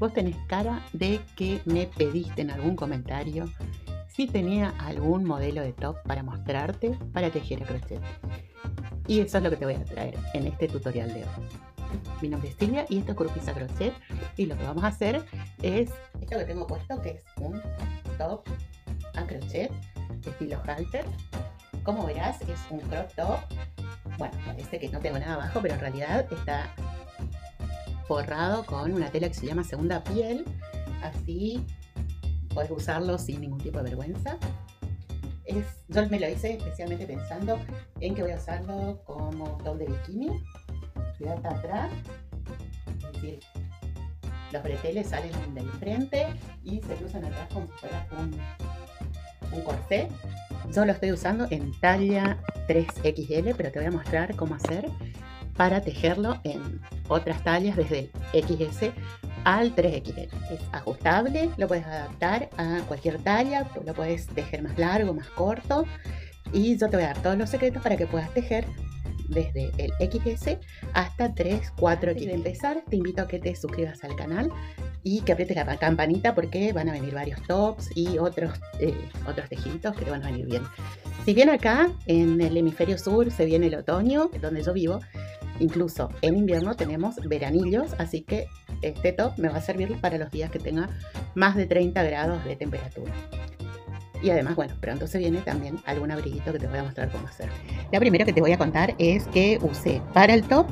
vos tenés cara de que me pediste en algún comentario si tenía algún modelo de top para mostrarte para tejer a crochet. Y eso es lo que te voy a traer en este tutorial de hoy. Mi nombre es Silvia y esto es Crupiza Crochet y lo que vamos a hacer es esto que tengo puesto que es un top a crochet estilo halter. Como verás es un crop top. Bueno, parece este que no tengo nada abajo, pero en realidad está forrado con una tela que se llama segunda piel. Así puedes usarlo sin ningún tipo de vergüenza. yo me lo hice especialmente pensando en que voy a usarlo como de bikini. Cuidado atrás. Es decir, los breteles salen del frente y se cruzan atrás como si fuera un, un corsé. Yo lo estoy usando en talla 3XL, pero te voy a mostrar cómo hacer para tejerlo en otras tallas desde el XS al 3XL. Es ajustable, lo puedes adaptar a cualquier talla, lo puedes tejer más largo, más corto. Y yo te voy a dar todos los secretos para que puedas tejer desde el XS hasta 3, 4 Antes de empezar, te invito a que te suscribas al canal y que aprietes la campanita porque van a venir varios tops y otros, eh, otros tejidos que te van a venir bien. Si bien acá en el hemisferio sur se viene el otoño, donde yo vivo, Incluso en invierno tenemos veranillos, así que este top me va a servir para los días que tenga más de 30 grados de temperatura. Y además, bueno, pronto se viene también algún abriguito que te voy a mostrar cómo hacer. La primera que te voy a contar es que usé para el top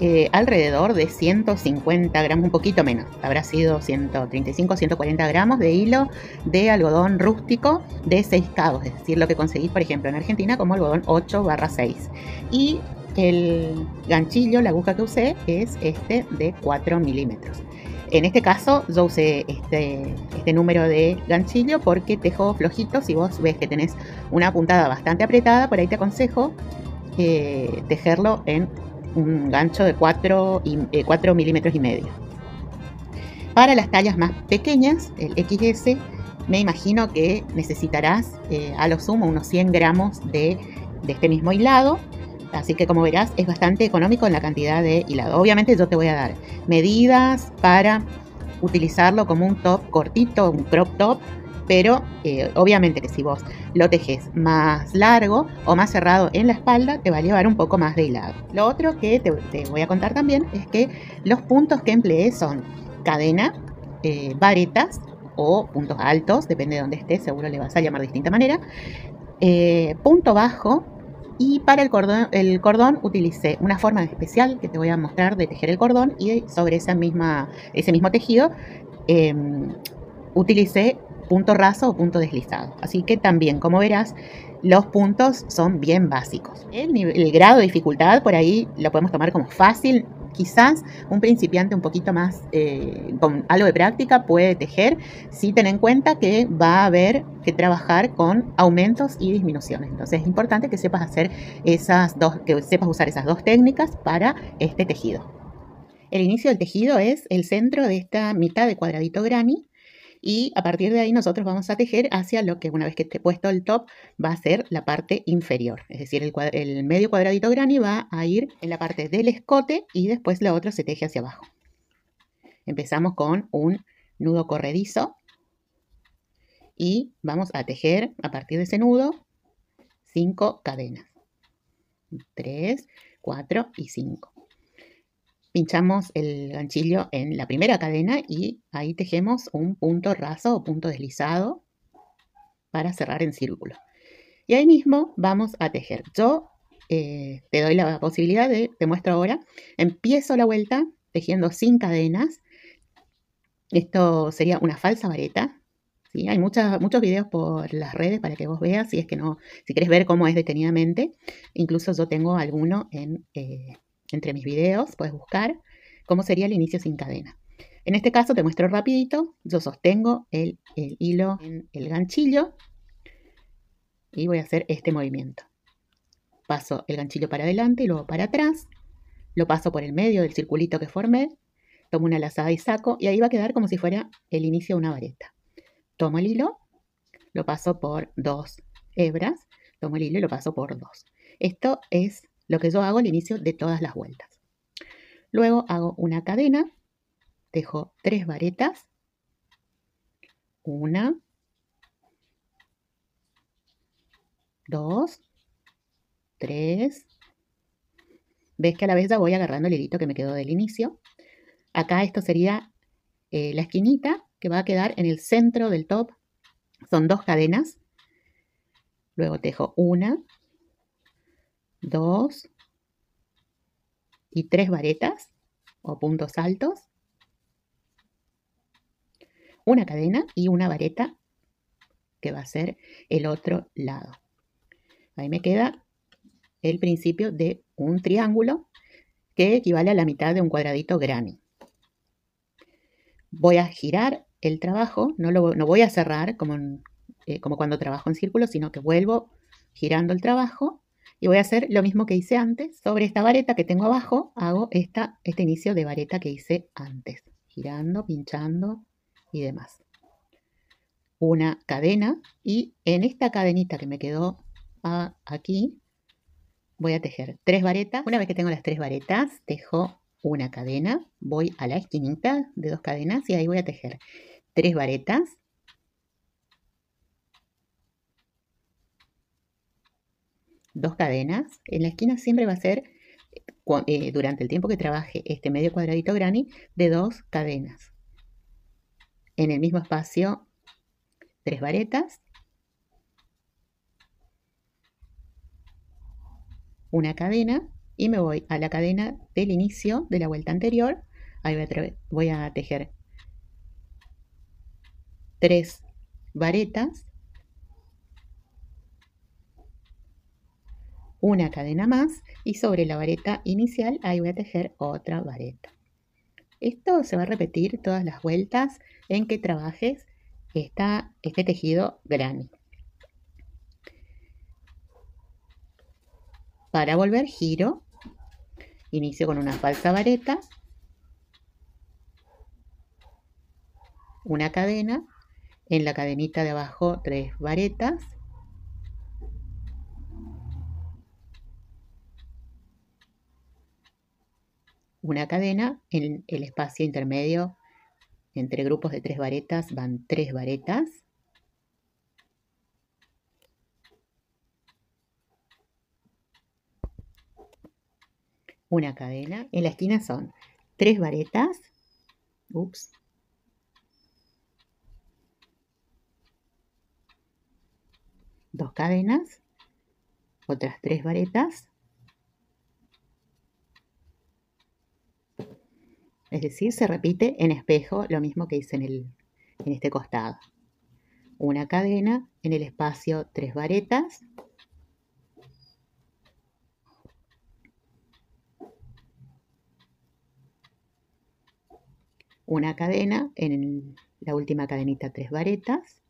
eh, alrededor de 150 gramos, un poquito menos, habrá sido 135, 140 gramos de hilo de algodón rústico de 6 cabos, es decir, lo que conseguís, por ejemplo, en Argentina como algodón 8 barra 6. Y el ganchillo, la aguja que usé, es este de 4 milímetros. En este caso yo usé este, este número de ganchillo porque tejo flojito. Si vos ves que tenés una puntada bastante apretada, por ahí te aconsejo eh, tejerlo en un gancho de 4, y, eh, milímetros y medio. Para las tallas más pequeñas, el XS, me imagino que necesitarás eh, a lo sumo unos 100 gramos de, de este mismo hilado Así que como verás es bastante económico en la cantidad de hilado. Obviamente yo te voy a dar medidas para utilizarlo como un top cortito, un crop top, pero eh, obviamente que si vos lo tejes más largo o más cerrado en la espalda, te va a llevar un poco más de hilado. Lo otro que te, voy a contar también es que los puntos que empleé son cadena, eh, varetas o puntos altos, depende de dónde estés, seguro le vas a llamar de distinta manera, eh, punto bajo y para el cordón, el cordón utilicé una forma especial que te voy a mostrar de tejer el cordón y sobre esa misma, ese mismo tejido em, utilicé punto raso o punto deslizado. Así que también, como verás, los puntos son bien básicos. El, el grado de dificultad por ahí lo podemos tomar como fácil, quizás un principiante un poquito más eh, con algo de práctica puede tejer, si ten en cuenta que va a haber que trabajar con aumentos y disminuciones. Entonces es importante que sepas hacer esas dos, que sepas usar esas dos técnicas para este tejido. El inicio del tejido es el centro de esta mitad de cuadradito granny y a partir de ahí nosotros vamos a tejer hacia lo que una vez que esté puesto el top va a ser la parte inferior, es decir, el, medio cuadradito granny va a ir en la parte del escote y después la otra se teje hacia abajo. Empezamos con un nudo corredizo y vamos a tejer a partir de ese nudo 5 cadenas. 3, 4 y 5 pinchamos el ganchillo en la primera cadena y ahí tejemos un punto raso o punto deslizado para cerrar en círculo. Y ahí mismo vamos a tejer. Yo eh, te doy la posibilidad de, te muestro ahora, empiezo la vuelta tejiendo sin cadenas. Esto sería una falsa vareta. Hay muchas, muchos videos por las redes para que vos veas si es que no, si querés ver cómo es detenidamente. Incluso yo tengo alguno en... Eh, entre mis videos, puedes buscar cómo sería el inicio sin cadena. En este caso te muestro rapidito, yo sostengo el, hilo en el ganchillo y voy a hacer este movimiento. Paso el ganchillo para adelante y luego para atrás, lo paso por el medio del circulito que formé, tomo una lazada y saco y ahí va a quedar como si fuera el inicio de una vareta. Tomo el hilo, lo paso por dos hebras, tomo el hilo y lo paso por dos. Esto es lo que yo hago al inicio de todas las vueltas. Luego hago una cadena, dejo tres varetas, una, dos, tres. Ves que a la vez ya voy agarrando el hilito que me quedó del inicio. Acá esto sería eh, la esquinita que va a quedar en el centro del top. Son dos cadenas. Luego tejo una, 2 y tres varetas o puntos altos, una cadena y una vareta que va a ser el otro lado. Ahí me queda el principio de un triángulo que equivale a la mitad de un cuadradito Grammy. Voy a girar el trabajo, no, lo, voy a cerrar como, eh, como cuando trabajo en círculo, sino que vuelvo girando el trabajo y voy a hacer lo mismo que hice antes. Sobre esta vareta que tengo abajo, hago esta, este inicio de vareta que hice antes. Girando, pinchando y demás. Una cadena y en esta cadenita que me quedó ah, aquí, voy a tejer tres varetas. Una vez que tengo las tres varetas, tejo una cadena, voy a la esquinita de dos cadenas y ahí voy a tejer tres varetas dos cadenas, en la esquina siempre va a ser, eh, durante el tiempo que trabaje este medio cuadradito granny, de dos cadenas. En el mismo espacio, tres varetas, una cadena y me voy a la cadena del inicio de la vuelta anterior. Ahí voy a tejer tres varetas una cadena más y sobre la vareta inicial ahí voy a tejer otra vareta. Esto se va a repetir todas las vueltas en que trabajes este tejido granny. Para volver giro, inicio con una falsa vareta, una cadena, en la cadenita de abajo tres varetas, una cadena, en el espacio intermedio entre grupos de tres varetas van tres varetas. Una cadena. En la esquina son tres varetas. Ups. Dos cadenas. Otras tres varetas. Es decir, se repite en espejo lo mismo que hice en, el, en este costado. Una cadena, en el espacio tres varetas. Una cadena, en la última cadenita tres varetas.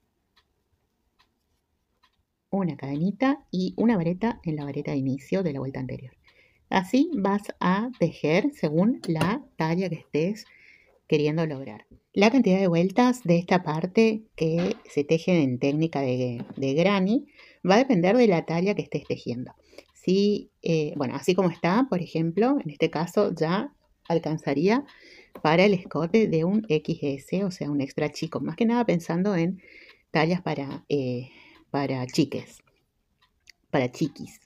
Una cadenita y una vareta en la vareta de inicio de la vuelta anterior. Así vas a tejer según la talla que estés queriendo lograr. La cantidad de vueltas de esta parte que se teje en técnica de, granny va a depender de la talla que estés tejiendo. Si, eh, bueno, así como está, por ejemplo, en este caso ya alcanzaría para el escote de un XS, o sea, un extra chico. Más que nada pensando en tallas para, eh, para chiques, para chiquis.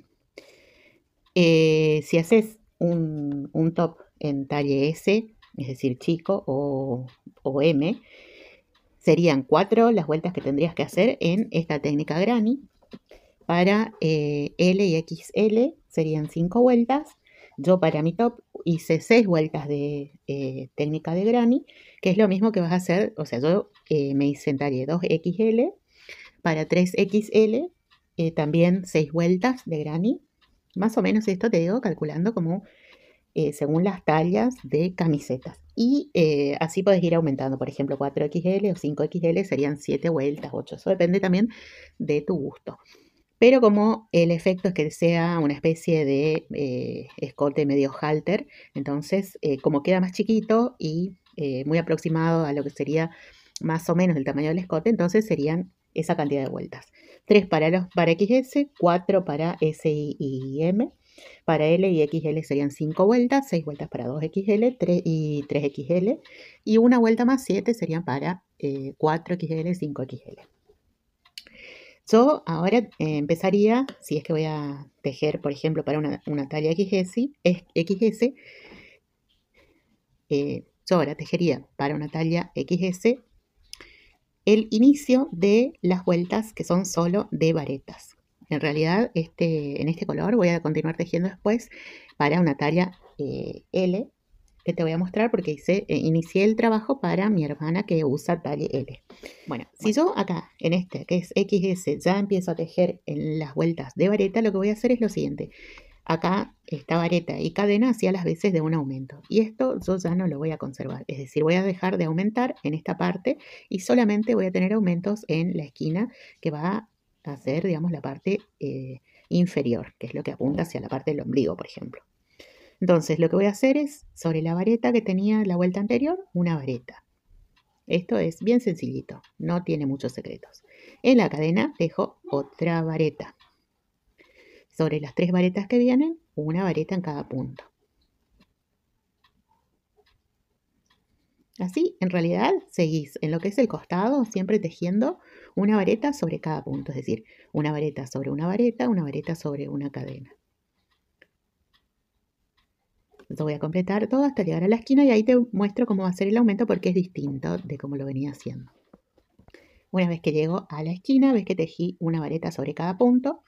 Eh, si haces un, top en talle S, es decir, chico o, M, serían cuatro las vueltas que tendrías que hacer en esta técnica granny. Para eh, L y XL serían cinco vueltas. Yo para mi top hice seis vueltas de eh, técnica de granny, que es lo mismo que vas a hacer, o sea, yo me hice en talle 2XL, para 3XL también seis vueltas de granny, más o menos esto te digo calculando como eh, según las tallas de camisetas. Y eh, así puedes ir aumentando, por ejemplo, 4XL o 5XL serían 7 vueltas, 8. Eso depende también de tu gusto. Pero como el efecto es que sea una especie de eh, escote medio halter, entonces como queda más chiquito y muy aproximado a lo que sería más o menos el tamaño del escote, entonces serían esa cantidad de vueltas. 3 para, para XS, 4 para S y M. Para L y XL serían 5 vueltas, 6 vueltas para 2XL 3 y 3XL. Y una vuelta más 7 serían para 4XL, eh, 5XL. Yo ahora eh, empezaría, si es que voy a tejer, por ejemplo, para una, talla XS, eh, yo ahora tejería para una talla XS el inicio de las vueltas que son solo de varetas. En realidad, este, en este color voy a continuar tejiendo después para una talla eh, L que te voy a mostrar porque hice, eh, inicié el trabajo para mi hermana que usa talla L. Bueno, si yo acá en este que es XS ya empiezo a tejer en las vueltas de vareta, lo que voy a hacer es lo siguiente acá esta vareta y cadena hacia las veces de un aumento. Y esto yo ya no lo voy a conservar, es decir, voy a dejar de aumentar en esta parte y solamente voy a tener aumentos en la esquina que va a hacer, digamos, la parte eh, inferior, que es lo que apunta hacia la parte del ombligo, por ejemplo. Entonces, lo que voy a hacer es, sobre la vareta que tenía la vuelta anterior, una vareta. Esto es bien sencillito, no tiene muchos secretos. En la cadena dejo otra vareta sobre las tres varetas que vienen, una vareta en cada punto. Así, en realidad, seguís en lo que es el costado, siempre tejiendo una vareta sobre cada punto, es decir, una vareta sobre una vareta, una vareta sobre una cadena. Lo voy a completar todo hasta llegar a la esquina y ahí te muestro cómo va a ser el aumento porque es distinto de cómo lo venía haciendo. Una vez que llego a la esquina, ves que tejí una vareta sobre cada punto.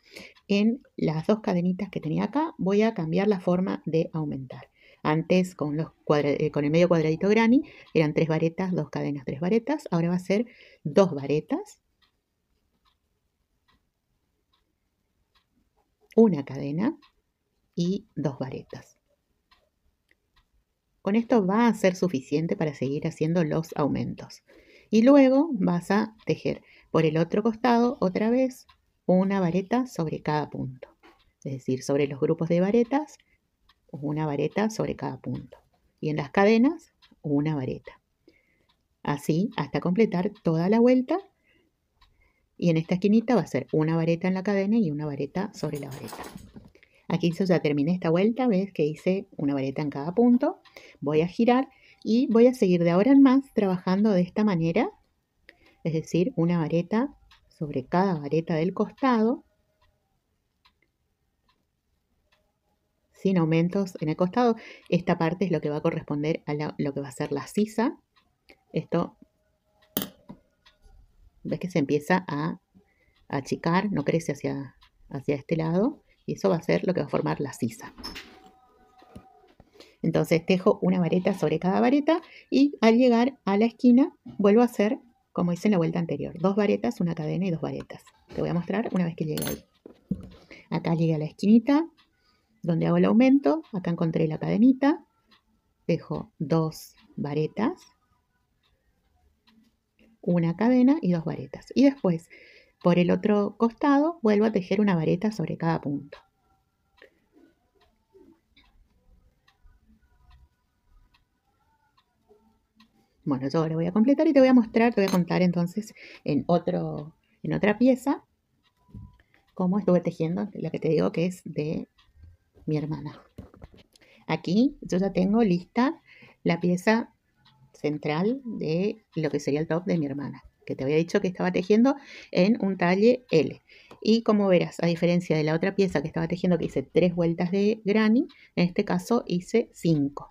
En las dos cadenitas que tenía acá voy a cambiar la forma de aumentar. Antes con, eh, el medio cuadradito granny eran tres varetas, dos cadenas, tres varetas. Ahora va a ser dos varetas, una cadena y dos varetas. Con esto va a ser suficiente para seguir haciendo los aumentos. Y luego vas a tejer por el otro costado otra vez una vareta sobre cada punto. Es decir, sobre los grupos de varetas, una vareta sobre cada punto. Y en las cadenas, una vareta. Así hasta completar toda la vuelta. Y en esta esquinita va a ser una vareta en la cadena y una vareta sobre la vareta. Aquí ya terminé esta vuelta, ves que hice una vareta en cada punto. Voy a girar y voy a seguir de ahora en más trabajando de esta manera, es decir, una vareta sobre cada vareta del costado, sin aumentos en el costado. Esta parte es lo que va a corresponder a lo que va a ser la sisa. Esto, ves que se empieza a, achicar, no crece hacia, hacia este lado, y eso va a ser lo que va a formar la sisa. Entonces tejo una vareta sobre cada vareta y al llegar a la esquina vuelvo a hacer como hice en la vuelta anterior. Dos varetas, una cadena y dos varetas. Te voy a mostrar una vez que llegue ahí. Acá llegué a la esquinita donde hago el aumento. Acá encontré la cadenita. Dejo dos varetas, una cadena y dos varetas. Y después, por el otro costado, vuelvo a tejer una vareta sobre cada punto. Bueno, yo ahora voy a completar y te voy a mostrar, te voy a contar entonces en, otro, en otra pieza cómo estuve tejiendo, la que te digo que es de mi hermana. Aquí yo ya tengo lista la pieza central de lo que sería el top de mi hermana, que te había dicho que estaba tejiendo en un talle L. Y como verás, a diferencia de la otra pieza que estaba tejiendo que hice tres vueltas de granny, en este caso hice cinco.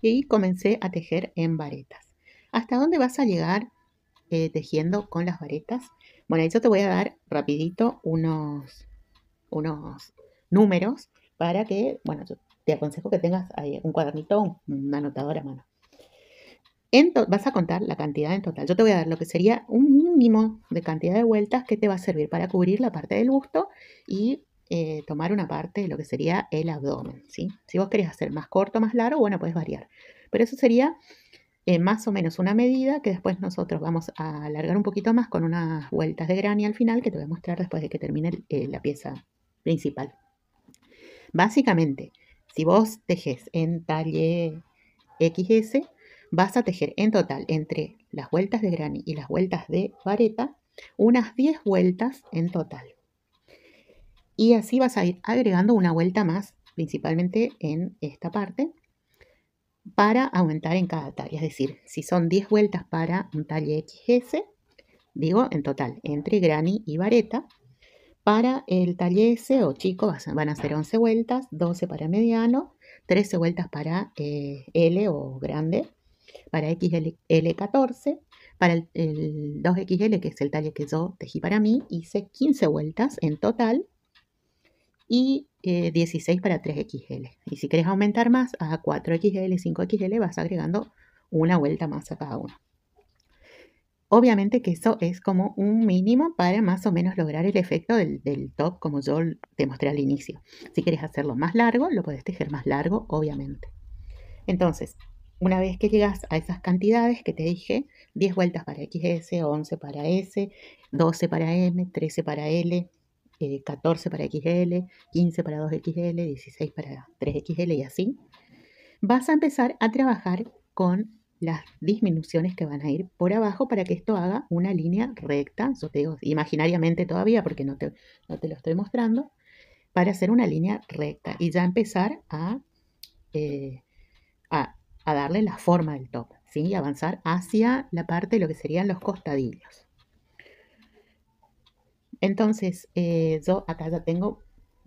Y comencé a tejer en varetas. ¿Hasta dónde vas a llegar eh, tejiendo con las varetas? Bueno, yo te voy a dar rapidito unos, unos números para que, bueno, yo te aconsejo que tengas ahí un cuadernito una anotadora a mano. Entonces, vas a contar la cantidad en total. Yo te voy a dar lo que sería un mínimo de cantidad de vueltas que te va a servir para cubrir la parte del busto y eh, tomar una parte de lo que sería el abdomen. Si vos querés hacer más corto, más largo, bueno, puedes variar. Pero eso sería eh, más o menos una medida que después nosotros vamos a alargar un poquito más con unas vueltas de granny al final que te voy a mostrar después de que termine eh, la pieza principal. Básicamente, si vos tejes en talle XS, vas a tejer en total entre las vueltas de granny y las vueltas de vareta unas 10 vueltas en total. Y así vas a ir agregando una vuelta más, principalmente en esta parte, para aumentar en cada talla. Es decir, si son 10 vueltas para un talle XS, digo en total, entre granny y vareta, para el talle S o chico van a ser 11 vueltas, 12 para mediano, 13 vueltas para eh, L o grande, para XL L14, para el, el 2XL, que es el talle que yo tejí para mí, hice 15 vueltas en total y 16 eh, para 3XL. Y si quieres aumentar más a 4XL, 5XL, vas agregando una vuelta más a cada uno. Obviamente que eso es como un mínimo para más o menos lograr el efecto del, del top como yo te mostré al inicio. Si quieres hacerlo más largo, lo puedes tejer más largo, obviamente. Entonces, una vez que llegas a esas cantidades que te dije, 10 vueltas para XS, 11 para S, 12 para M, 13 para L, 14 eh, para XL, 15 para 2XL, 16 para 3XL y así, vas a empezar a trabajar con las disminuciones que van a ir por abajo para que esto haga una línea recta, yo te digo imaginariamente todavía porque no te, lo estoy mostrando, para hacer una línea recta y ya empezar a, eh, darle la forma del top, y avanzar hacia la parte de lo que serían los costadillos. Entonces, eh, yo acá ya tengo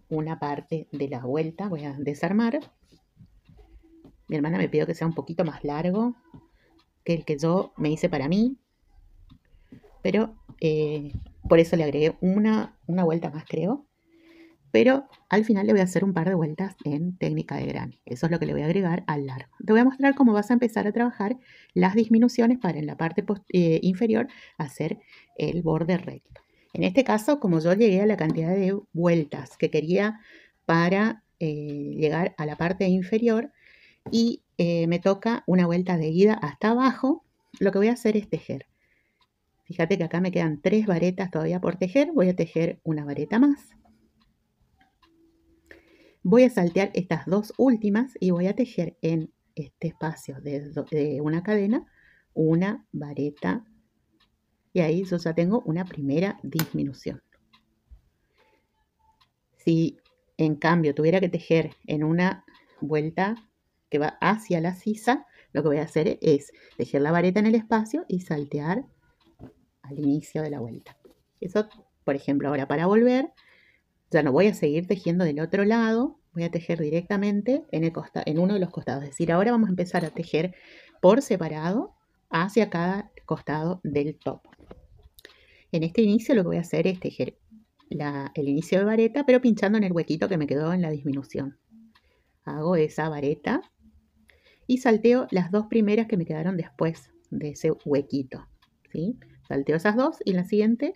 una parte de la vuelta, voy a desarmar. Mi hermana me pidió que sea un poquito más largo que el que yo me hice para mí, pero eh, por eso le agregué una, vuelta más, creo. Pero al final le voy a hacer un par de vueltas en técnica de gran. Eso es lo que le voy a agregar al largo. Te voy a mostrar cómo vas a empezar a trabajar las disminuciones para en la parte eh, inferior hacer el borde recto. En este caso, como yo llegué a la cantidad de vueltas que quería para eh, llegar a la parte inferior y eh, me toca una vuelta de ida hasta abajo, lo que voy a hacer es tejer. Fíjate que acá me quedan tres varetas todavía por tejer, voy a tejer una vareta más. Voy a saltear estas dos últimas y voy a tejer en este espacio de, de una cadena una vareta y ahí yo ya tengo una primera disminución. Si en cambio tuviera que tejer en una vuelta que va hacia la sisa, lo que voy a hacer es tejer la vareta en el espacio y saltear al inicio de la vuelta. Eso, por ejemplo, ahora para volver, ya no voy a seguir tejiendo del otro lado, voy a tejer directamente en, el en uno de los costados. Es decir, ahora vamos a empezar a tejer por separado hacia cada costado del topo. En este inicio lo que voy a hacer es tejer la, el inicio de vareta, pero pinchando en el huequito que me quedó en la disminución. Hago esa vareta y salteo las dos primeras que me quedaron después de ese huequito. ¿sí? Salteo esas dos y la siguiente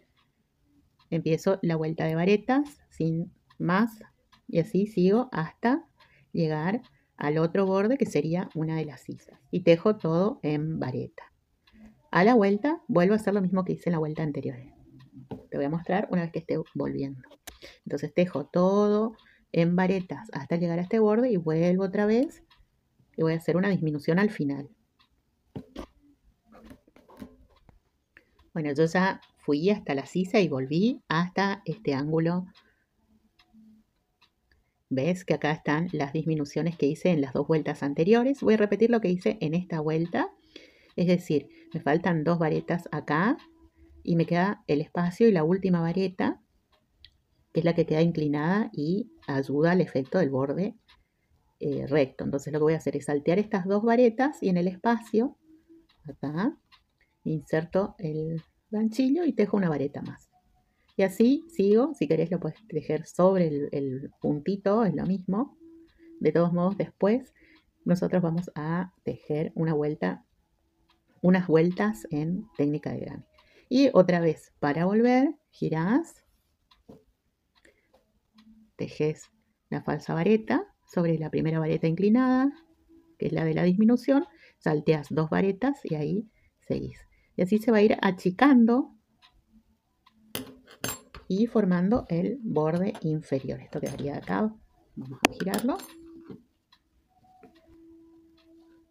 empiezo la vuelta de varetas sin más y así sigo hasta llegar al otro borde que sería una de las sisas y tejo todo en vareta. A la vuelta vuelvo a hacer lo mismo que hice en la vuelta anterior. Te voy a mostrar una vez que esté volviendo. Entonces tejo todo en varetas hasta llegar a este borde y vuelvo otra vez y voy a hacer una disminución al final. Bueno, yo ya fui hasta la sisa y volví hasta este ángulo ¿Ves que acá están las disminuciones que hice en las dos vueltas anteriores? Voy a repetir lo que hice en esta vuelta. Es decir, me faltan dos varetas acá y me queda el espacio y la última vareta, que es la que queda inclinada y ayuda al efecto del borde eh, recto. Entonces lo que voy a hacer es saltear estas dos varetas y en el espacio, acá, inserto el ganchillo y tejo una vareta más. Y así sigo, si querés lo puedes tejer sobre el, puntito, es lo mismo. De todos modos, después nosotros vamos a tejer una vuelta, unas vueltas en técnica de Grammy. Y otra vez, para volver, giras tejes la falsa vareta sobre la primera vareta inclinada, que es la de la disminución, salteas dos varetas y ahí seguís. Y así se va a ir achicando y formando el borde inferior. Esto quedaría acá. Vamos a girarlo.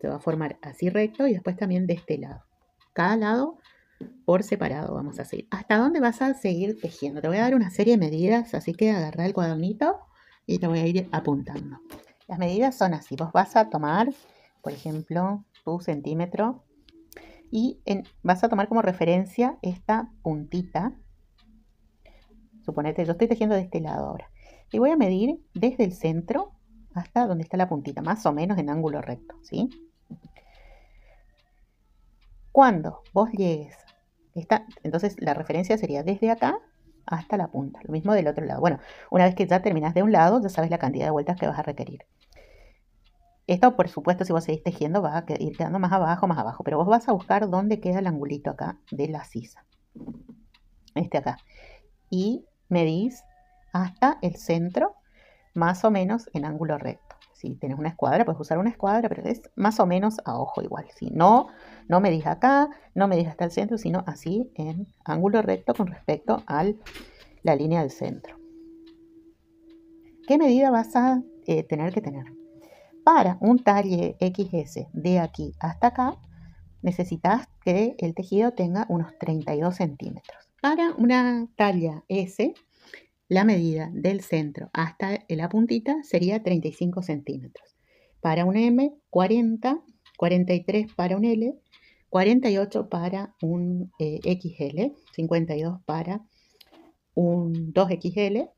Se va a formar así recto y después también de este lado. Cada lado por separado vamos a seguir ¿Hasta dónde vas a seguir tejiendo? Te voy a dar una serie de medidas, así que agarra el cuadernito y te voy a ir apuntando. Las medidas son así. Vos vas a tomar, por ejemplo, tu centímetro y vas a tomar como referencia esta puntita Suponete, yo estoy tejiendo de este lado ahora. Y voy a medir desde el centro hasta donde está la puntita, más o menos en ángulo recto, ¿sí? Cuando vos llegues, esta, entonces la referencia sería desde acá hasta la punta, lo mismo del otro lado. Bueno, una vez que ya terminás de un lado, ya sabes la cantidad de vueltas que vas a requerir. Esto, por supuesto, si vos seguís tejiendo, va a ir quedando más abajo, más abajo, pero vos vas a buscar dónde queda el angulito acá de la sisa. Este acá. Y medís hasta el centro, más o menos en ángulo recto. Si tienes una escuadra, puedes usar una escuadra, pero es más o menos a ojo igual. Si no, no medís acá, no medís hasta el centro, sino así en ángulo recto con respecto a la línea del centro. ¿Qué medida vas a eh, tener que tener? Para un talle XS de aquí hasta acá, necesitas que el tejido tenga unos 32 centímetros. Para una talla S, la medida del centro hasta la puntita sería 35 centímetros. Para un M, 40, 43 para un L, 48 para un eh, XL, 52 para un 2XL,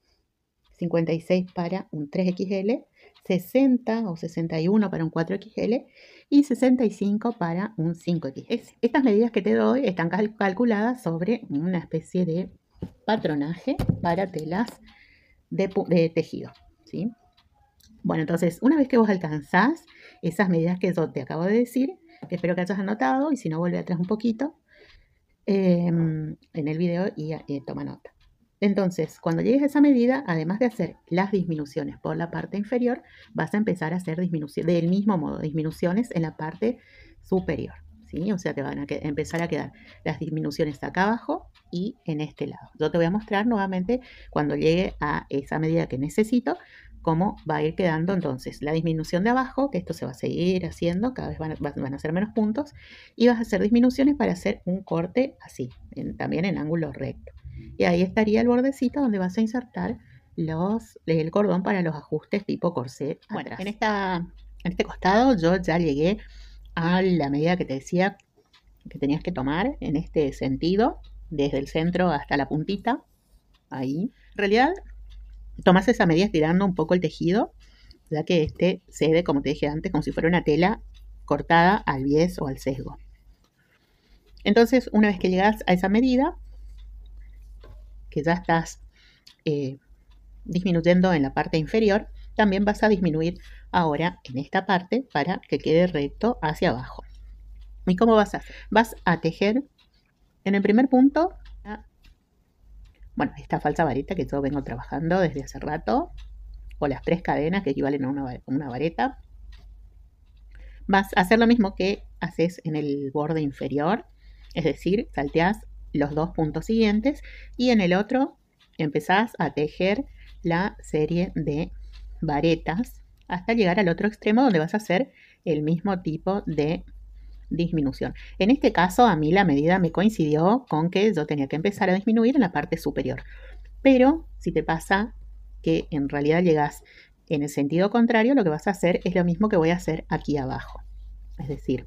56 para un 3XL, 60 o 61 para un 4XL y 65 para un 5 xs Estas medidas que te doy están calculadas sobre una especie de patronaje para telas de, tejido. ¿sí? Bueno, entonces, una vez que vos alcanzás esas medidas que yo te acabo de decir, espero que hayas anotado, y si no, vuelve atrás un poquito em, en el video y eh, toma nota. Entonces, cuando llegues a esa medida, además de hacer las disminuciones por la parte inferior, vas a empezar a hacer disminuciones, del mismo modo, disminuciones en la parte superior. ¿sí? O sea, te van a empezar a quedar las disminuciones acá abajo y en este lado. Yo te voy a mostrar nuevamente cuando llegue a esa medida que necesito, cómo va a ir quedando entonces la disminución de abajo, que esto se va a seguir haciendo, cada vez van a, ser menos puntos, y vas a hacer disminuciones para hacer un corte así, también en ángulo recto. Y ahí estaría el bordecito donde vas a insertar los, el cordón para los ajustes tipo corsé. Bueno, En, esta, en este costado yo ya llegué a la medida que te decía que tenías que tomar en este sentido, desde el centro hasta la puntita. Ahí. En realidad, tomas esa medida estirando un poco el tejido, ya que este cede, como te dije antes, como si fuera una tela cortada al bies o al sesgo. Entonces, una vez que llegas a esa medida, que ya estás eh, disminuyendo en la parte inferior, también vas a disminuir ahora en esta parte para que quede recto hacia abajo. ¿Y cómo vas a hacer? Vas a tejer en el primer punto, bueno, esta falsa varita que yo vengo trabajando desde hace rato, o las tres cadenas que equivalen a una, una vareta. Vas a hacer lo mismo que haces en el borde inferior, es decir, salteas los dos puntos siguientes y en el otro empezás a tejer la serie de varetas hasta llegar al otro extremo donde vas a hacer el mismo tipo de disminución. En este caso a mí la medida me coincidió con que yo tenía que empezar a disminuir en la parte superior. Pero si te pasa que en realidad llegas en el sentido contrario, lo que vas a hacer es lo mismo que voy a hacer aquí abajo. Es decir,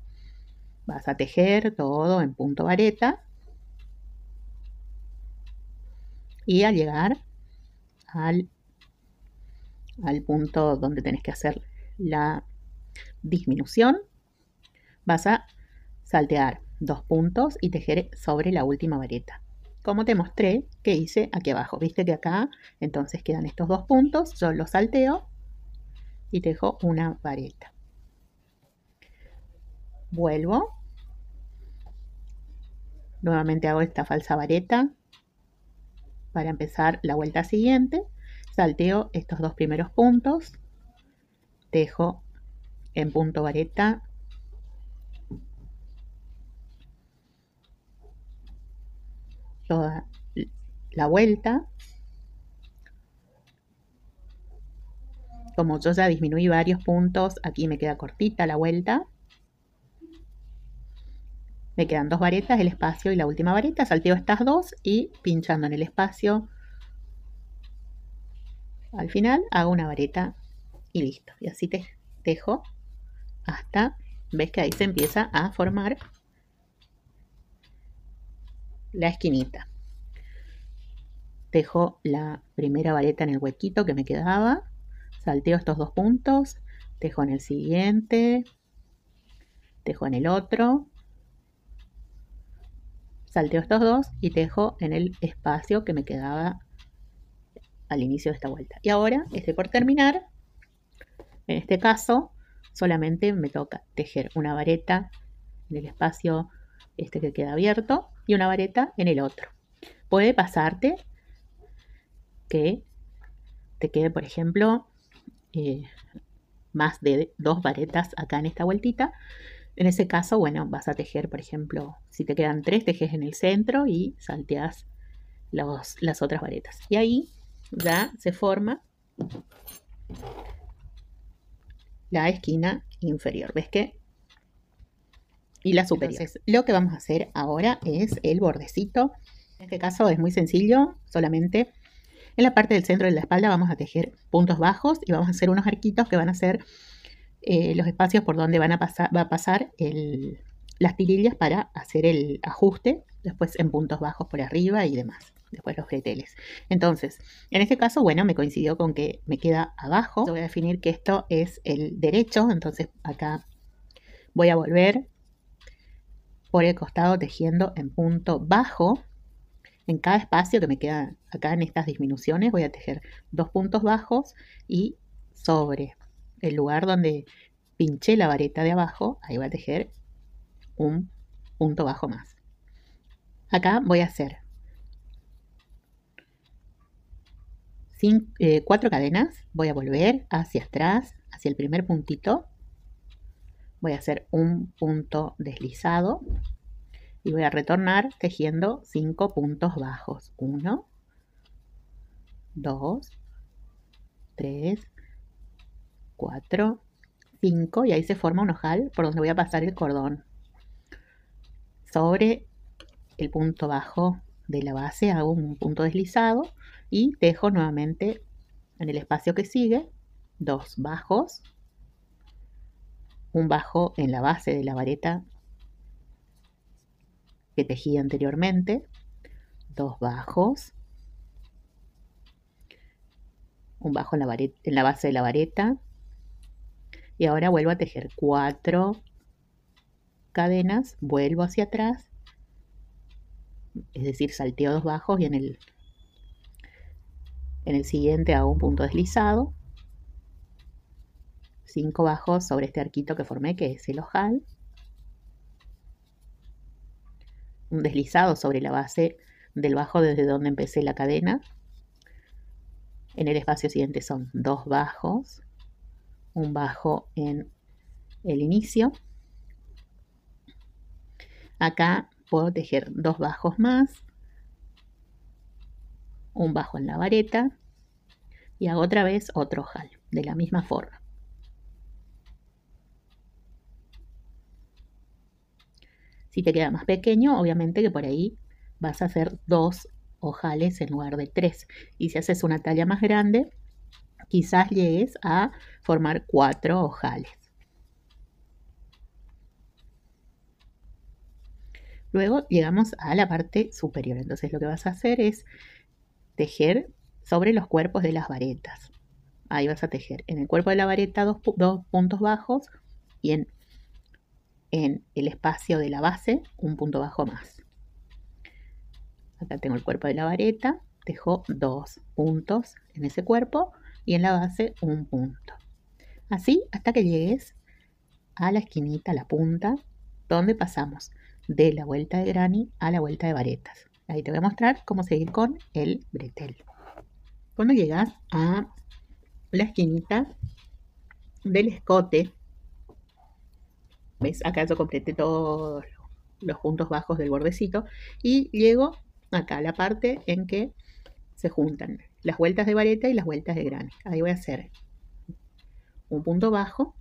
vas a tejer todo en punto vareta y al llegar al, punto donde tenés que hacer la disminución, vas a saltear dos puntos y tejer sobre la última vareta. Como te mostré que hice aquí abajo. Viste que acá entonces quedan estos dos puntos, yo los salteo y tejo una vareta. Vuelvo. Nuevamente hago esta falsa vareta para empezar la vuelta siguiente, salteo estos dos primeros puntos, tejo en punto vareta toda la vuelta. Como yo ya disminuí varios puntos, aquí me queda cortita la vuelta. Me quedan dos varetas, el espacio y la última vareta. Salteo estas dos y pinchando en el espacio al final hago una vareta y listo. Y así te dejo hasta, ves que ahí se empieza a formar la esquinita. Tejo la primera vareta en el huequito que me quedaba, salteo estos dos puntos, tejo en el siguiente, tejo en el otro, Salteo estos dos y tejo en el espacio que me quedaba al inicio de esta vuelta. Y ahora este por terminar. En este caso, solamente me toca tejer una vareta en el espacio este que queda abierto y una vareta en el otro. Puede pasarte que te quede, por ejemplo, eh, más de dos varetas acá en esta vueltita en ese caso, bueno, vas a tejer, por ejemplo, si te quedan tres, tejes en el centro y salteas las otras varetas. Y ahí ya se forma la esquina inferior. ¿Ves qué? Y la superior. lo que vamos a hacer ahora es el bordecito. En este caso es muy sencillo, solamente en la parte del centro de la espalda vamos a tejer puntos bajos y vamos a hacer unos arquitos que van a ser eh, los espacios por donde van a pasar, va a pasar las tirillas para hacer el ajuste, después en puntos bajos por arriba y demás, después los breteles. Entonces, en este caso, bueno, me coincidió con que me queda abajo. voy a definir que esto es el derecho, entonces acá voy a volver por el costado tejiendo en punto bajo. En cada espacio que me queda acá en estas disminuciones voy a tejer dos puntos bajos y sobre el lugar donde pinché la vareta de abajo, ahí va a tejer un punto bajo más. Acá voy a hacer eh, cuatro cadenas, voy a volver hacia atrás, hacia el primer puntito, voy a hacer un punto deslizado y voy a retornar tejiendo cinco puntos bajos. uno dos tres. 4, 5 y ahí se forma un ojal por donde voy a pasar el cordón. Sobre el punto bajo de la base hago un punto deslizado y tejo nuevamente en el espacio que sigue dos bajos, un bajo en la base de la vareta que tejí anteriormente, dos bajos, un bajo la, en la base de la vareta, y ahora vuelvo a tejer cuatro cadenas, vuelvo hacia atrás, es decir, salteo dos bajos y en el, en el siguiente hago un punto deslizado, cinco bajos sobre este arquito que formé, que es el ojal, un deslizado sobre la base del bajo desde donde empecé la cadena. En el espacio siguiente son dos bajos, un bajo en el inicio. Acá puedo tejer dos bajos más, un bajo en la vareta y hago otra vez otro ojal de la misma forma. Si te queda más pequeño, obviamente que por ahí vas a hacer dos ojales en lugar de tres. Y si haces una talla más grande, quizás llegues a formar cuatro ojales. Luego llegamos a la parte superior. Entonces lo que vas a hacer es tejer sobre los cuerpos de las varetas. Ahí vas a tejer en el cuerpo de la vareta dos, puntos bajos y en, en el espacio de la base un punto bajo más. Acá tengo el cuerpo de la vareta, tejo dos puntos en ese cuerpo y en la base un punto. Así hasta que llegues a la esquinita, la punta, donde pasamos de la vuelta de granny a la vuelta de varetas. Ahí te voy a mostrar cómo seguir con el bretel. Cuando llegas a la esquinita del escote, ¿ves? Acá yo completé todos los puntos bajos del bordecito y llego acá a la parte en que se juntan las vueltas de vareta y las vueltas de grana. Ahí voy a hacer un punto bajo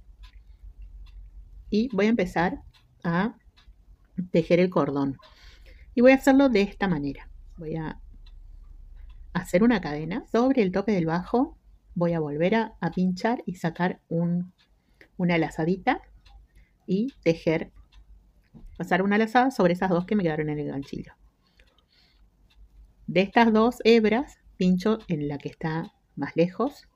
y voy a empezar a tejer el cordón. Y voy a hacerlo de esta manera. Voy a hacer una cadena sobre el tope del bajo. Voy a volver a, pinchar y sacar una lazadita y tejer, pasar una lazada sobre esas dos que me quedaron en el ganchillo. De estas dos hebras pincho en la que está más lejos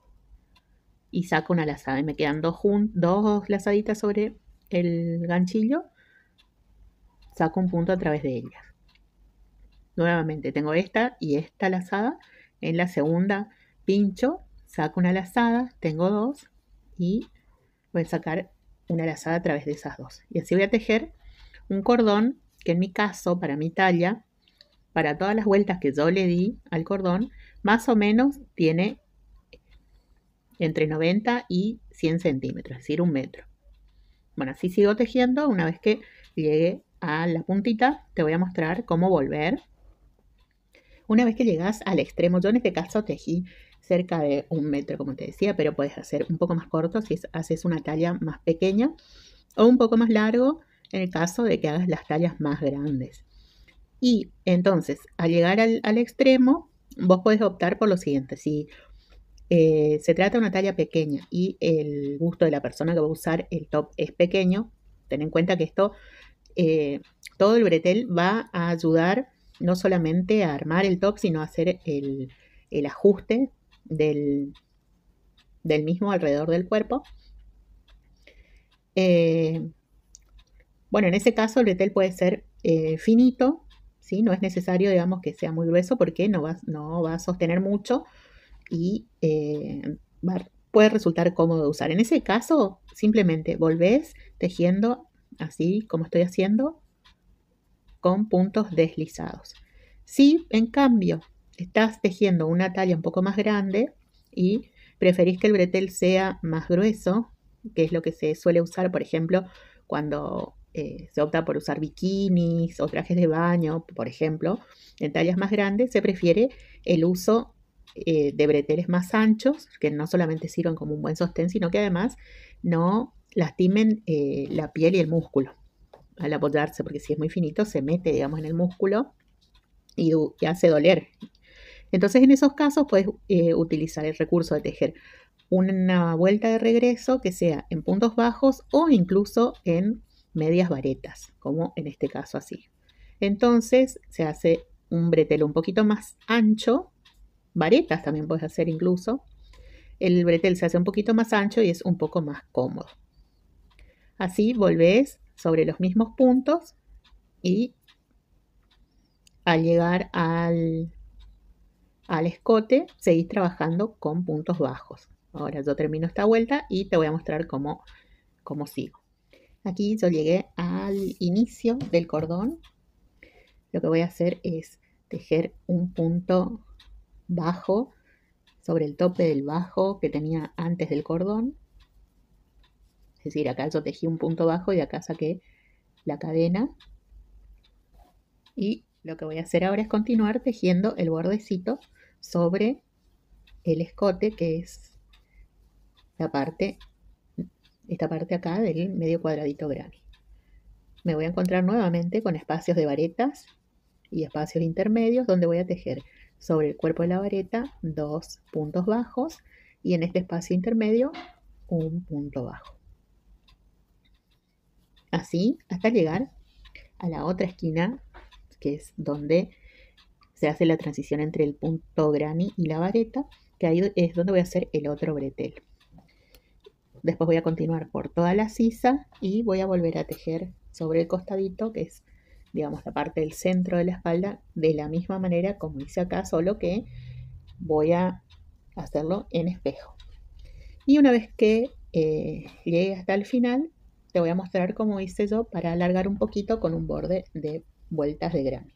y saco una lazada. Y me quedan dos, dos lazaditas sobre el ganchillo. Saco un punto a través de ellas. Nuevamente tengo esta y esta lazada. En la segunda pincho, saco una lazada, tengo dos y voy a sacar una lazada a través de esas dos. Y así voy a tejer un cordón que en mi caso, para mi talla, para todas las vueltas que yo le di al cordón, más o menos tiene entre 90 y 100 centímetros, es decir, un metro. Bueno, así sigo tejiendo. Una vez que llegue a la puntita, te voy a mostrar cómo volver. Una vez que llegas al extremo, yo en este caso tejí cerca de un metro, como te decía, pero puedes hacer un poco más corto si haces una talla más pequeña o un poco más largo en el caso de que hagas las tallas más grandes. Y entonces, al llegar al, extremo, vos podés optar por lo siguiente. Si eh, se trata de una talla pequeña y el gusto de la persona que va a usar el top es pequeño, ten en cuenta que esto, eh, todo el bretel va a ayudar no solamente a armar el top, sino a hacer el, ajuste del, mismo alrededor del cuerpo. Eh, bueno, en ese caso el bretel puede ser finito ¿sí? No es necesario, digamos, que sea muy grueso porque no va, no va a sostener mucho y eh, puede resultar cómodo de usar. En ese caso, simplemente volvés tejiendo así como estoy haciendo con puntos deslizados. Si, en cambio, estás tejiendo una talla un poco más grande y preferís que el bretel sea más grueso, que es lo que se suele usar, por ejemplo, cuando eh, se opta por usar bikinis o trajes de baño, por ejemplo. En tallas más grandes se prefiere el uso eh, de breteres más anchos, que no solamente sirvan como un buen sostén, sino que además no lastimen eh, la piel y el músculo al apoyarse, porque si es muy finito se mete, digamos, en el músculo y hace doler. Entonces, en esos casos puedes utilizar el recurso de tejer una vuelta de regreso que sea en puntos bajos o incluso en medias varetas, como en este caso así. Entonces se hace un bretel un poquito más ancho, varetas también puedes hacer incluso. El bretel se hace un poquito más ancho y es un poco más cómodo. Así volvés sobre los mismos puntos y al llegar al, al escote seguís trabajando con puntos bajos. Ahora yo termino esta vuelta y te voy a mostrar cómo, cómo sigo. Aquí yo llegué al inicio del cordón. Lo que voy a hacer es tejer un punto bajo sobre el tope del bajo que tenía antes del cordón. Es decir, acá yo tejí un punto bajo y acá saqué la cadena. Y lo que voy a hacer ahora es continuar tejiendo el bordecito sobre el escote que es la parte esta parte acá del medio cuadradito Grammy. Me voy a encontrar nuevamente con espacios de varetas y espacios intermedios donde voy a tejer sobre el cuerpo de la vareta dos puntos bajos y en este espacio intermedio un punto bajo. Así hasta llegar a la otra esquina que es donde se hace la transición entre el punto granny y la vareta, que ahí es donde voy a hacer el otro bretel. Después voy a continuar por toda la sisa y voy a volver a tejer sobre el costadito, que es, digamos, la parte del centro de la espalda, de la misma manera como hice acá, solo que voy a hacerlo en espejo. Y una vez que eh, llegue hasta el final, te voy a mostrar cómo hice yo para alargar un poquito con un borde de vueltas de grano.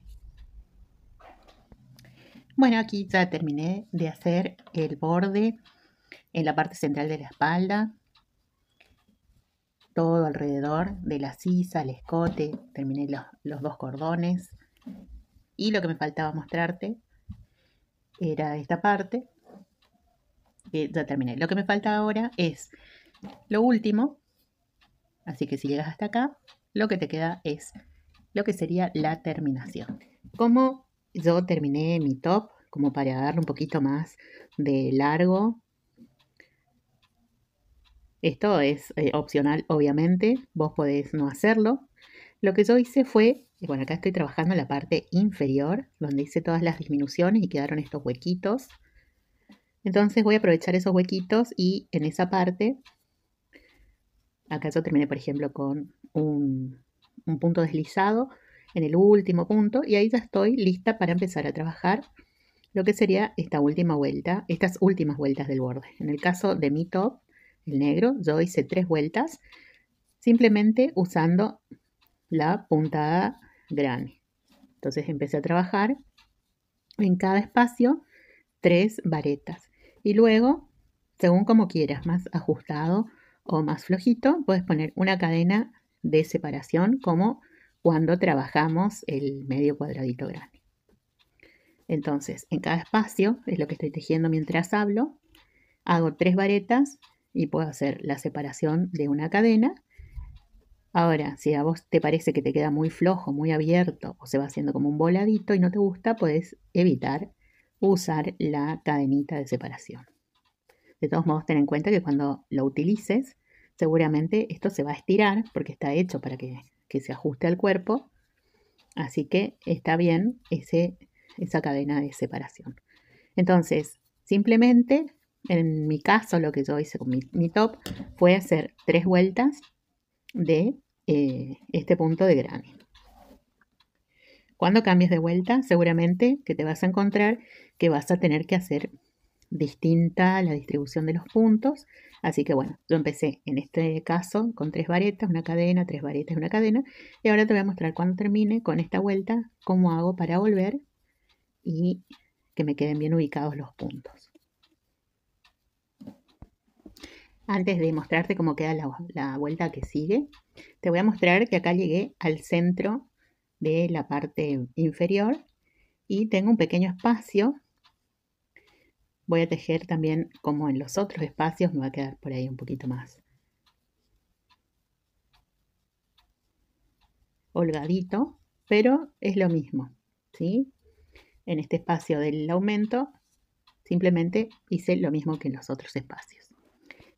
Bueno, aquí ya terminé de hacer el borde en la parte central de la espalda todo alrededor de la sisa, el escote, terminé los, dos cordones. Y lo que me faltaba mostrarte era esta parte. que ya terminé. Lo que me falta ahora es lo último. Así que si llegas hasta acá, lo que te queda es lo que sería la terminación. Como yo terminé mi top, como para darle un poquito más de largo esto es eh, opcional, obviamente, vos podés no hacerlo. Lo que yo hice fue, bueno, acá estoy trabajando en la parte inferior, donde hice todas las disminuciones y quedaron estos huequitos. Entonces voy a aprovechar esos huequitos y en esa parte, acá yo terminé, por ejemplo, con un punto deslizado en el último punto y ahí ya estoy lista para empezar a trabajar lo que sería esta última vuelta, estas últimas vueltas del borde. En el caso de mi top, el negro, yo hice tres vueltas simplemente usando la puntada grande. Entonces empecé a trabajar en cada espacio tres varetas y luego, según como quieras, más ajustado o más flojito, puedes poner una cadena de separación como cuando trabajamos el medio cuadradito grande. Entonces, en cada espacio, es lo que estoy tejiendo mientras hablo, hago tres varetas y puedo hacer la separación de una cadena. Ahora, si a vos te parece que te queda muy flojo, muy abierto o se va haciendo como un voladito y no te gusta, puedes evitar usar la cadenita de separación. De todos modos, ten en cuenta que cuando lo utilices, seguramente esto se va a estirar porque está hecho para que, que se ajuste al cuerpo. Así que está bien ese, esa cadena de separación. Entonces, simplemente en mi caso, lo que yo hice con mi, top fue hacer tres vueltas de eh, este punto de Grammy. Cuando cambies de vuelta, seguramente que te vas a encontrar que vas a tener que hacer distinta la distribución de los puntos. Así que bueno, yo empecé en este caso con tres varetas, una cadena, tres varetas, una cadena. Y ahora te voy a mostrar cuando termine con esta vuelta cómo hago para volver y que me queden bien ubicados los puntos. Antes de mostrarte cómo queda la, vuelta que sigue, te voy a mostrar que acá llegué al centro de la parte inferior y tengo un pequeño espacio. Voy a tejer también como en los otros espacios, me va a quedar por ahí un poquito más holgadito, pero es lo mismo, ¿sí? En este espacio del aumento simplemente hice lo mismo que en los otros espacios.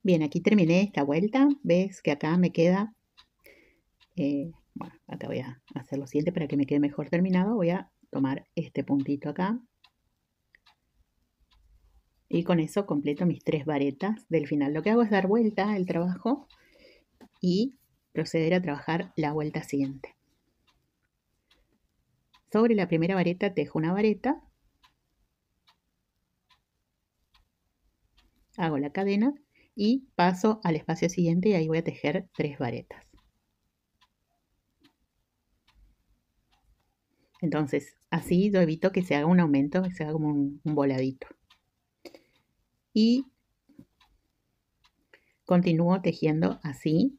Bien, aquí terminé esta vuelta. Ves que acá me queda... Eh, bueno, acá voy a hacer lo siguiente para que me quede mejor terminado. Voy a tomar este puntito acá. Y con eso completo mis tres varetas del final. Lo que hago es dar vuelta el trabajo y proceder a trabajar la vuelta siguiente. Sobre la primera vareta tejo una vareta, hago la cadena y paso al espacio siguiente y ahí voy a tejer tres varetas. Entonces, así yo evito que se haga un aumento, que se haga como un, un voladito. Y continúo tejiendo así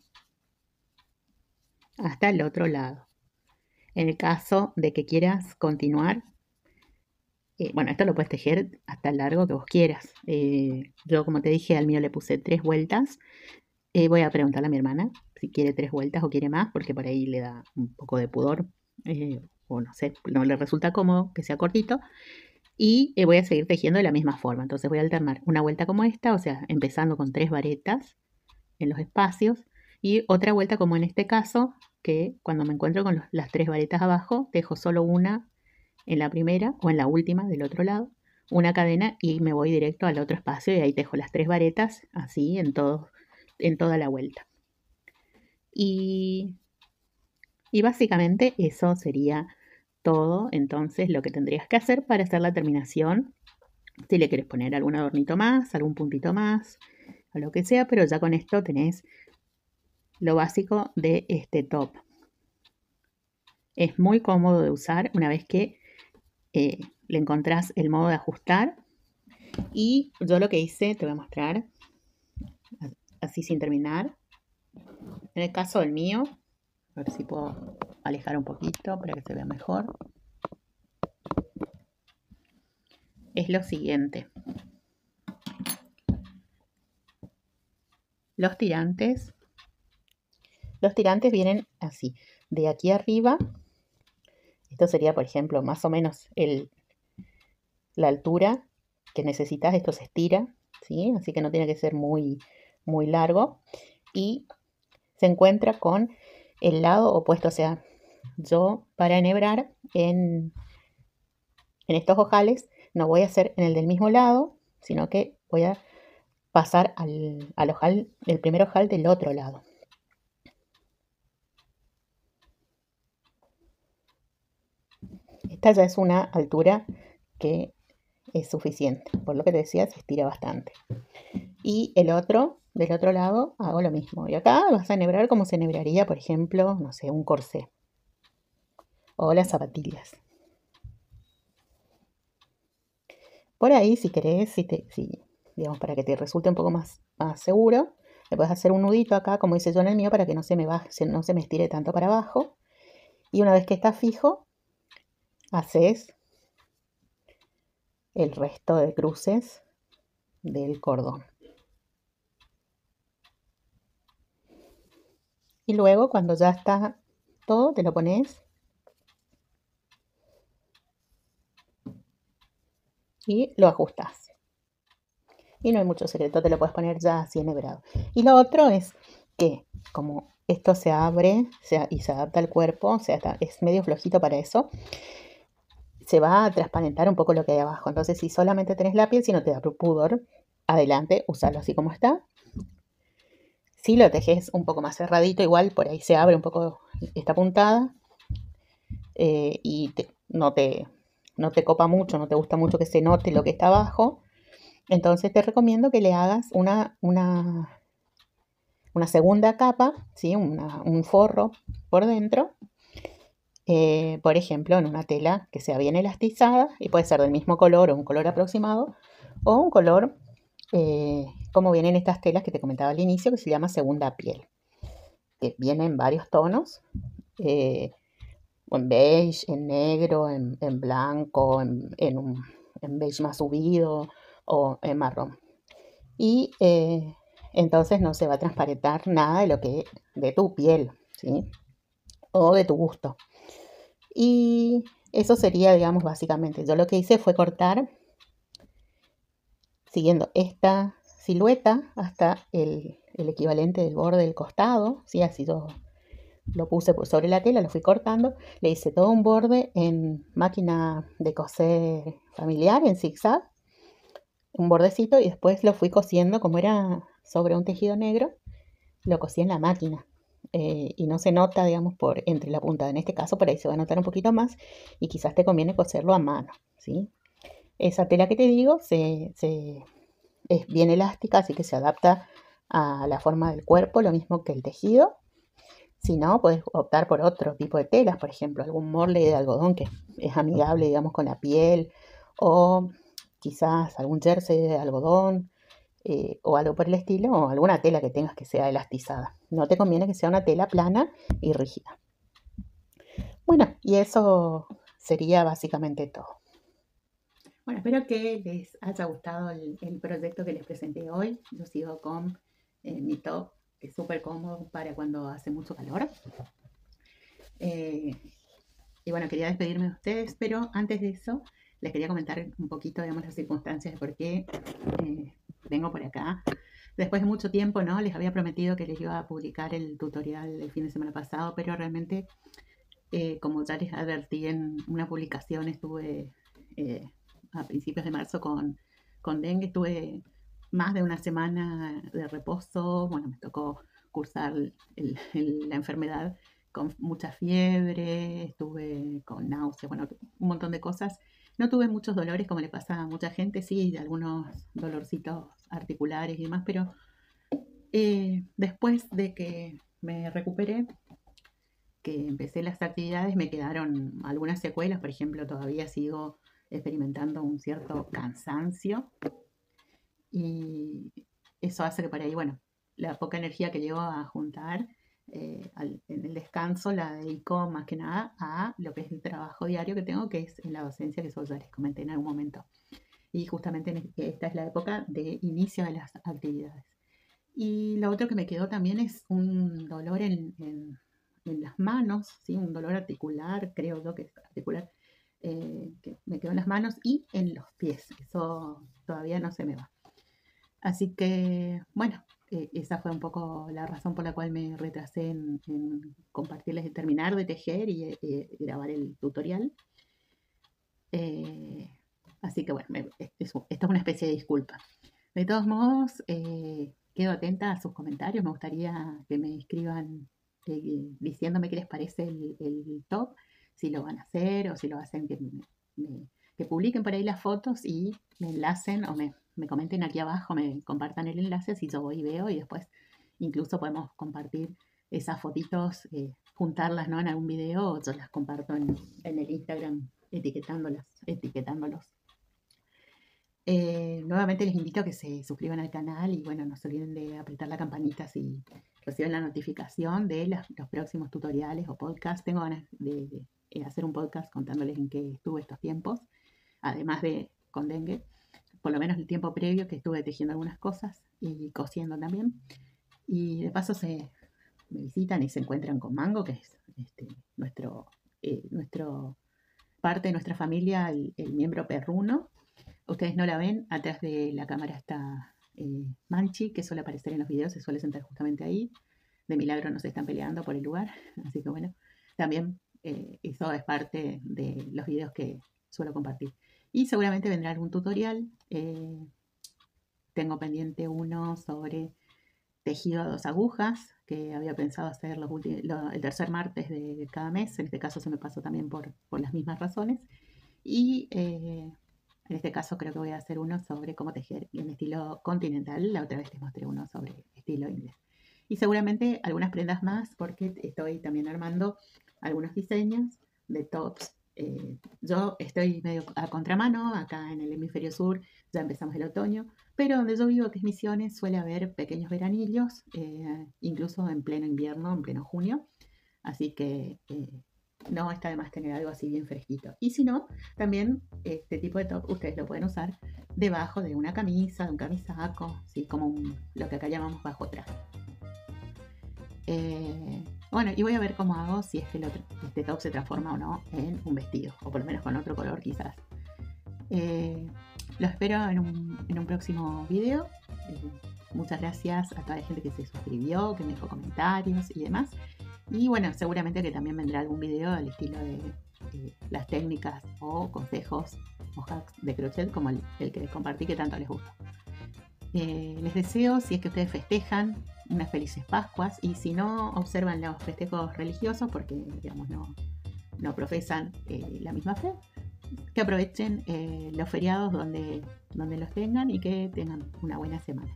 hasta el otro lado. En el caso de que quieras continuar, eh, bueno, esto lo puedes tejer hasta el largo que vos quieras. Eh, yo, como te dije, al mío le puse tres vueltas. Eh, voy a preguntarle a mi hermana si quiere tres vueltas o quiere más, porque por ahí le da un poco de pudor, o no sé, no le resulta cómodo que sea cortito. Y voy a seguir tejiendo de la misma forma. Entonces voy a alternar una vuelta como esta, o sea, empezando con tres varetas en los espacios, y otra vuelta como en este caso, que cuando me encuentro con las tres varetas abajo, dejo solo una en la primera o en la última del otro lado, una cadena y me voy directo al otro espacio y ahí tejo las tres varetas así en, en toda la vuelta. Y, y básicamente eso sería todo entonces lo que tendrías que hacer para hacer la terminación. Si le quieres poner algún adornito más, algún puntito más, o lo que sea, pero ya con esto tenés lo básico de este top. Es muy cómodo de usar una vez que eh, le encontrás el modo de ajustar. Y yo lo que hice, te voy a mostrar, así sin terminar. En el caso del mío, a ver si puedo alejar un poquito para que se vea mejor. Es lo siguiente. Los tirantes. Los tirantes vienen así, de aquí arriba esto sería, por ejemplo, más o menos el, la altura que necesitas. Esto se estira, ¿sí? Así que no tiene que ser muy, muy largo. Y se encuentra con el lado opuesto. O sea, yo para enhebrar en, en estos ojales no voy a hacer en el del mismo lado, sino que voy a pasar al, al ojal, el primer ojal del otro lado. esta ya es una altura que es suficiente. Por lo que te decía, se estira bastante. Y el otro, del otro lado, hago lo mismo. Y acá vas a enhebrar como se enhebraría, por ejemplo, no sé, un corsé. O las zapatillas. Por ahí, si querés, si digamos, para que te resulte un poco más, seguro, le puedes hacer un nudito acá, como hice yo en el mío, para que no se me baje, no se me estire tanto para abajo. Y una vez que está fijo, haces el resto de cruces del cordón. Y luego cuando ya está todo, te lo pones y lo ajustas. Y no hay mucho secreto, te lo puedes poner ya así enhebrado. Y lo otro es que como esto se abre y se adapta al cuerpo, o sea, es medio flojito para eso, se va a transparentar un poco lo que hay abajo. Entonces, si solamente tenés la piel, si no te da pudor, adelante, usalo así como está. Si lo tejes un poco más cerradito, igual por ahí se abre un poco esta puntada eh, y no, te, no te copa mucho, no te gusta mucho que se note lo que está abajo. Entonces te recomiendo que le hagas una, una, una segunda capa, ¿sí? un forro por dentro eh, por ejemplo, en una tela que sea bien elastizada y puede ser del mismo color o un color aproximado o un color eh, como vienen estas telas que te comentaba al inicio que se llama segunda piel, que viene en varios tonos, eh, en beige, en negro, en, blanco, en, un, beige más subido o en marrón. Y entonces no se va a transparentar nada de lo que de tu piel, ¿sí? O de tu gusto. Y eso sería, digamos, básicamente. Yo lo que hice fue cortar siguiendo esta silueta hasta el, equivalente del borde del costado, ¿sí? así yo lo puse sobre la tela, lo fui cortando, le hice todo un borde en máquina de coser familiar, en zigzag, un bordecito y después lo fui cosiendo como era sobre un tejido negro, lo cosí en la máquina. Eh, y no se nota, digamos, por entre la puntada. En este caso, por ahí se va a notar un poquito más y quizás te conviene coserlo a mano, ¿sí? Esa tela que te digo es bien elástica, así que se adapta a la forma del cuerpo, lo mismo que el tejido. Si no, puedes optar por otro tipo de telas, por ejemplo, algún morle de algodón que es amigable, digamos, con la piel, o quizás algún jersey de algodón, eh, o algo por el estilo, o alguna tela que tengas que sea elastizada. No te conviene que sea una tela plana y rígida. Bueno, y eso sería básicamente todo. Bueno, espero que les haya gustado el, proyecto que les presenté hoy. Yo sigo con eh, mi top, que es súper cómodo para cuando hace mucho calor. Eh, y bueno, quería despedirme de ustedes, pero antes de eso, les quería comentar un poquito, digamos, las circunstancias de por qué vengo por acá. Después de mucho tiempo, ¿no? Les había prometido que les iba a publicar el tutorial el fin de semana pasado, pero realmente, eh, como ya les advertí en una publicación, estuve eh, a principios de marzo con, con dengue, estuve más de una semana de reposo, bueno, me tocó cursar la enfermedad con mucha fiebre, estuve con náuseas, bueno, un montón de cosas no tuve muchos dolores como le pasa a mucha gente, sí, algunos dolorcitos articulares y demás, pero eh, después de que me recuperé, que empecé las actividades, me quedaron algunas secuelas, por ejemplo, todavía sigo experimentando un cierto cansancio y eso hace que por ahí, bueno, la poca energía que llego a juntar eh, en el descanso la dedico más que nada a lo que es el trabajo diario que tengo, que es en la docencia, que eso ya les comenté en algún momento. Y justamente esta es la época de inicio de las actividades. Y lo otro que me quedó también es un dolor en, las manos, ¿sí? un dolor articular, creo yo que es articular, eh, que me quedó en las manos y en los pies. Eso todavía no se me va. Así que, bueno, eh, esa fue un poco la razón por la cual me retrasé en, en compartirles, terminar de tejer y, eh, eh, grabar el tutorial. así que bueno, esto es una especie de disculpa. De todos modos, quedo atenta a sus comentarios. Me gustaría que me escriban diciéndome qué les parece el, top, si lo van a hacer o si lo hacen que me que publiquen por ahí las fotos y me enlacen o me, comenten aquí abajo, me compartan el enlace, si yo voy y veo y después incluso podemos compartir esas fotitos, eh, juntarlas ¿no? en algún video o yo las comparto en, el Instagram etiquetándolas, etiquetándolos. Eh, nuevamente les invito a que se suscriban al canal y bueno, no se olviden de apretar la campanita si reciben la notificación de los próximos tutoriales o podcasts. Tengo ganas de, de, eh, hacer un podcast contándoles en qué estuve estos tiempos además de con dengue, por lo menos el tiempo previo que estuve tejiendo algunas cosas y cosiendo también. Y de paso se me visitan y se encuentran con Mango, que es este, nuestro, eh, nuestro, parte de nuestra familia, el, miembro perruno. Ustedes no la ven, atrás de la cámara está eh, Manchi, que suele aparecer en los videos, se suele sentar justamente ahí. De milagro no se están peleando por el lugar, así que bueno, también eh, eso es parte de los videos que suelo compartir. Y seguramente vendrá algún tutorial. Eh, tengo pendiente uno sobre tejido a dos agujas, que había pensado hacer el tercer martes de cada mes. En este caso se me pasó también por, las mismas razones. Y eh, en este caso creo que voy a hacer uno sobre cómo tejer en estilo continental. La otra vez te mostré uno sobre estilo inglés. Y seguramente algunas prendas más porque estoy también armando algunos diseños de tops eh, yo estoy medio a contramano, acá en el hemisferio sur ya empezamos el otoño, pero donde yo vivo, que es Misiones, suele haber pequeños veranillos, eh, incluso en pleno invierno, en pleno junio, así que eh, no está de más tener algo así bien fresquito. Y si no, también este tipo de top ustedes lo pueden usar debajo de una camisa, de un camisaco, ¿sí? como lo que acá llamamos bajo traje. Bueno, y voy a ver cómo hago si es que este top se transforma o no en un vestido, o por lo menos con otro color quizás. Eh, lo espero en un, próximo video. Eh, muchas gracias a toda la gente que se suscribió, que me dejó comentarios y demás. Y bueno, seguramente que también vendrá algún video al estilo de eh, las técnicas o consejos o hacks de crochet como el, el que compartí que tanto les gusta. Eh, les deseo, si es que ustedes festejan, unas felices Pascuas y si no observan los festejos religiosos porque, digamos, no, profesan eh, la misma fe, que aprovechen eh, los feriados donde, donde los tengan y que tengan una buena semana.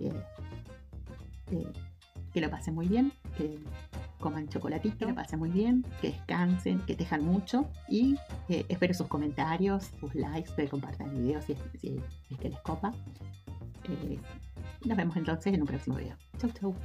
Eh, que lo pasen muy bien, que coman chocolatito, que lo pasen muy bien, que descansen, que tejan mucho y espero sus comentarios, sus likes, que compartan el video si es que les copa. Eh, nos vemos entonces en un próximo video. Chau, chau.